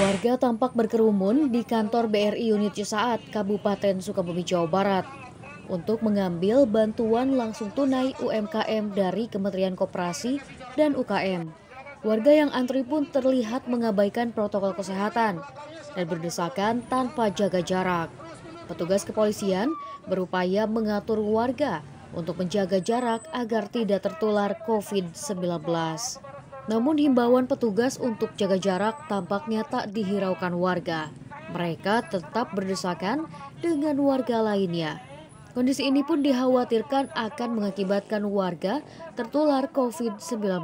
Warga tampak berkerumun di kantor BRI Unit Cisaat, Kabupaten Sukabumi, Jawa Barat untuk mengambil bantuan langsung tunai UMKM dari Kementerian Koperasi dan UKM. Warga yang antri pun terlihat mengabaikan protokol kesehatan dan berdesakan tanpa jaga jarak. Petugas kepolisian berupaya mengatur warga untuk menjaga jarak agar tidak tertular COVID-19. Namun himbauan petugas untuk jaga jarak tampaknya tak dihiraukan warga. Mereka tetap berdesakan dengan warga lainnya. Kondisi ini pun dikhawatirkan akan mengakibatkan warga tertular COVID-19.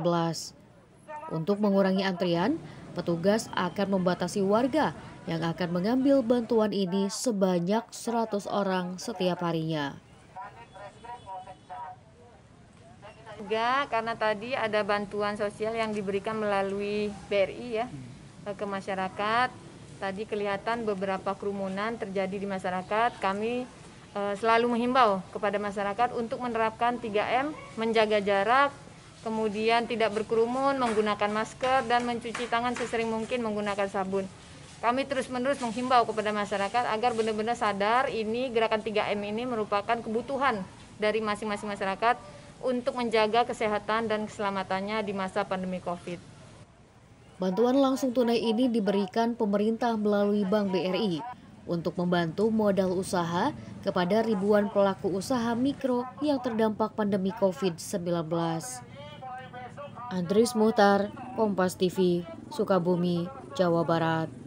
Untuk mengurangi antrian, petugas akan membatasi warga yang akan mengambil bantuan ini sebanyak 100 orang setiap harinya. Enggak, karena tadi ada bantuan sosial yang diberikan melalui BRI ya eh, ke masyarakat. Tadi kelihatan beberapa kerumunan terjadi di masyarakat. Kami eh, selalu menghimbau kepada masyarakat untuk menerapkan 3M, menjaga jarak, kemudian tidak berkerumun, menggunakan masker dan mencuci tangan sesering mungkin menggunakan sabun. Kami terus-menerus menghimbau kepada masyarakat agar benar-benar sadar ini gerakan 3M ini merupakan kebutuhan dari masing-masing masyarakat untuk menjaga kesehatan dan keselamatannya di masa pandemi COVID. Bantuan langsung tunai ini diberikan pemerintah melalui Bank BRI untuk membantu modal usaha kepada ribuan pelaku usaha mikro yang terdampak pandemi COVID-19. Andris Muhtar, Kompas TV, Sukabumi, Jawa Barat.